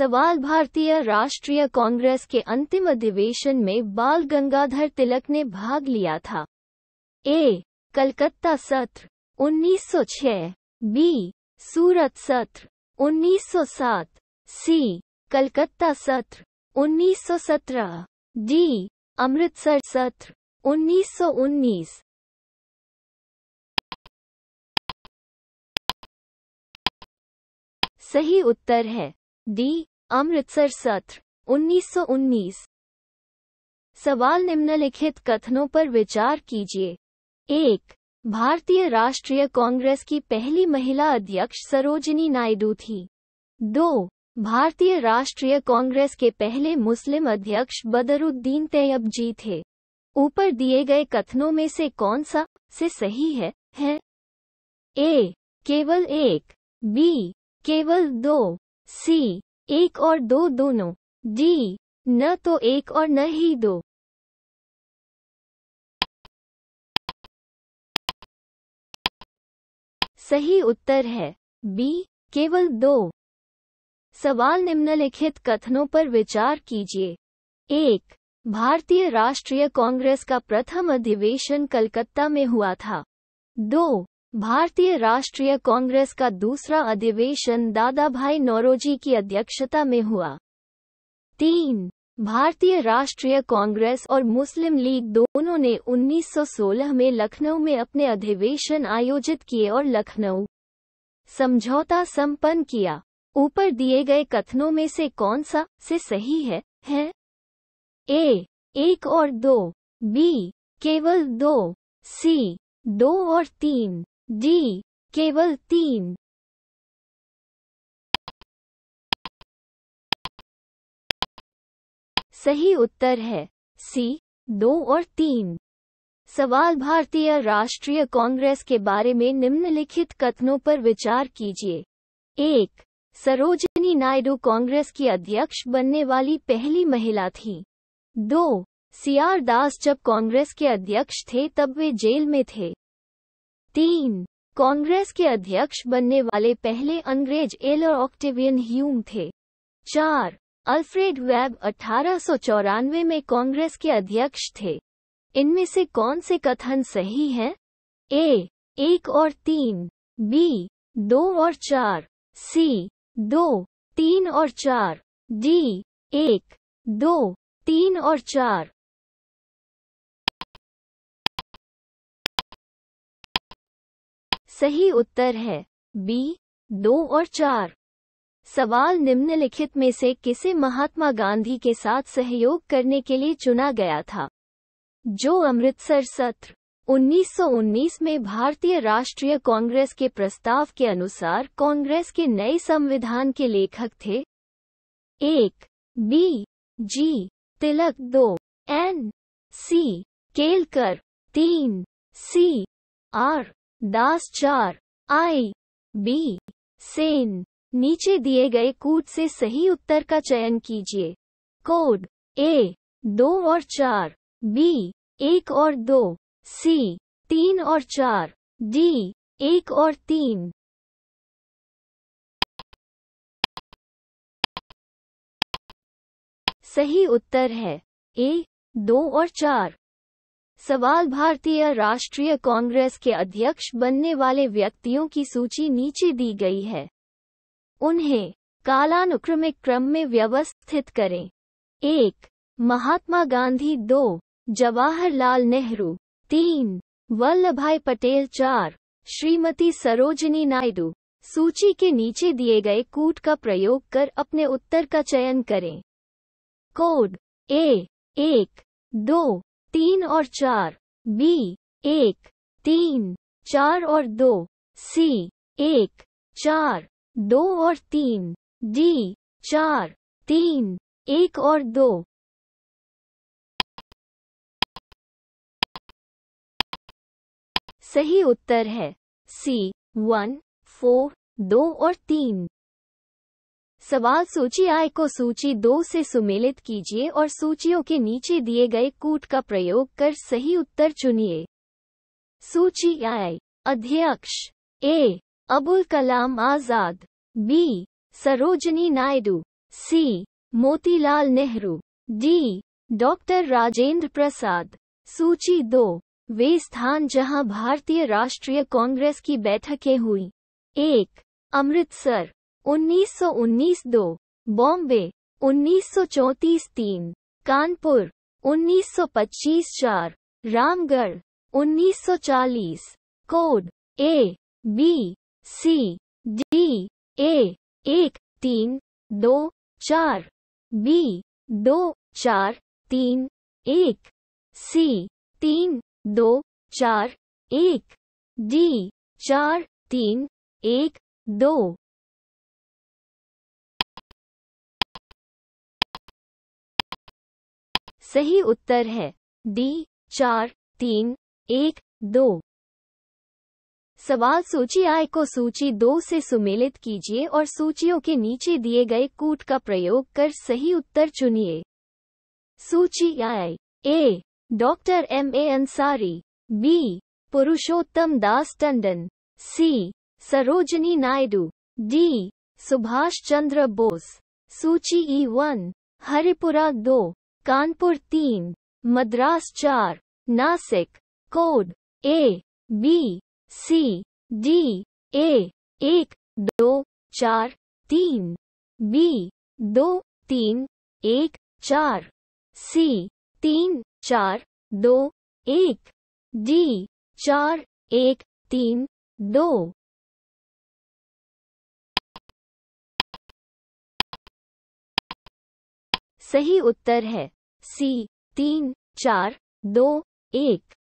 सवाल भारतीय राष्ट्रीय कांग्रेस के अंतिम अधिवेशन में बाल गंगाधर तिलक ने भाग लिया था ए कलकत्ता सत्र 1906 बी सूरत सत्र 1907 सी कलकत्ता सत्र 1917 डी अमृतसर सत्र 1919 सही उत्तर है डी अमृतसर सत्र 1919 सवाल निम्नलिखित कथनों पर विचार कीजिए एक भारतीय राष्ट्रीय कांग्रेस की पहली महिला अध्यक्ष सरोजिनी नायडू थी दो भारतीय राष्ट्रीय कांग्रेस के पहले मुस्लिम अध्यक्ष बदरुद्दीन तैयब जी थे ऊपर दिए गए कथनों में से कौन सा से सही है है ए केवल एक बी केवल दो सी एक और दो दोनों जी न तो एक और न ही दो सही उत्तर है बी केवल दो सवाल निम्नलिखित कथनों पर विचार कीजिए एक भारतीय राष्ट्रीय कांग्रेस का प्रथम अधिवेशन कलकत्ता में हुआ था दो भारतीय राष्ट्रीय कांग्रेस का दूसरा अधिवेशन दादा भाई नौरोजी की अध्यक्षता में हुआ तीन भारतीय राष्ट्रीय कांग्रेस और मुस्लिम लीग दोनों ने 1916 में लखनऊ में अपने अधिवेशन आयोजित किए और लखनऊ समझौता संपन्न किया ऊपर दिए गए कथनों में से कौन सा से सही है है ए एक और दो बी केवल दो सी दो और तीन डी केवल तीन सही उत्तर है सी दो और तीन सवाल भारतीय राष्ट्रीय कांग्रेस के बारे में निम्नलिखित कथनों पर विचार कीजिए एक सरोजनी नायडू कांग्रेस की अध्यक्ष बनने वाली पहली महिला थी दो सीआर दास जब कांग्रेस के अध्यक्ष थे तब वे जेल में थे तीन कांग्रेस के अध्यक्ष बनने वाले पहले अंग्रेज एलर ऑक्टेवियन ह्यूम थे चार अल्फ्रेड वेब अठारह में कांग्रेस के अध्यक्ष थे इनमें से कौन से कथन सही हैं? ए एक और तीन बी दो और चार सी दो तीन और चार डी एक दो तीन और चार सही उत्तर है बी दो और चार सवाल निम्नलिखित में से किसे महात्मा गांधी के साथ सहयोग करने के लिए चुना गया था जो अमृतसर सत्र 1919 में भारतीय राष्ट्रीय कांग्रेस के प्रस्ताव के अनुसार कांग्रेस के नए संविधान के लेखक थे एक बी जी तिलक दो एन सी केलकर तीन सी आर दास चार आई बी सेन नीचे दिए गए कूट से सही उत्तर का चयन कीजिए कोड ए दो और चार बी एक और दो सी तीन और चार डी एक और तीन सही उत्तर है ए दो और चार सवाल भारतीय राष्ट्रीय कांग्रेस के अध्यक्ष बनने वाले व्यक्तियों की सूची नीचे दी गई है उन्हें कालानुक्रमिक क्रम में व्यवस्थित करें एक महात्मा गांधी दो जवाहरलाल नेहरू तीन वल्लभ भाई पटेल चार श्रीमती सरोजनी नायडू सूची के नीचे दिए गए कूट का प्रयोग कर अपने उत्तर का चयन करें कोड ए एक दो तीन और चार बी एक तीन चार और दो सी एक चार दो और तीन डी चार तीन एक और दो सही उत्तर है सी वन फोर दो और तीन सवाल सूची आय को सूची दो से सुमेलित कीजिए और सूचियों के नीचे दिए गए कूट का प्रयोग कर सही उत्तर चुनिए सूची आय अध्यक्ष A Abul Kalam Azad B Sarojini Naidu C Motilal Nehru D doctor Rajendra Prasad सूची दो वे स्थान जहां भारतीय राष्ट्रीय कांग्रेस की बैठकें हुई एक अमृतसर उन्नीस सौ उन्नीस दो बॉम्बे उन्नीस सौ चौंतीस तीन कानपुर उन्नीस सौ पच्चीस चार रामगढ़ उन्नीस सौ चालीस code A B C D A एक तीन दो चार बी दो चार तीन एक सी तीन दो चार एक डी चार तीन एक दो सही उत्तर है डी चार तीन एक दो सवाल सूची आय को सूची दो से सुमेलित कीजिए और सूचियों के नीचे दिए गए कूट का प्रयोग कर सही उत्तर चुनिए सूची आय A doctor M A Ansari B Purushottam Das Tandon C Sarojini Naidu D Subhash Chandra Bose सूची ई वन हरिपुरा दो कानपुर तीन मद्रास चार Nashik code A B C D A एक दो चार तीन बी दो तीन एक चार सी तीन चार दो एक डी चार एक तीन दो सही उत्तर है सी तीन चार दो एक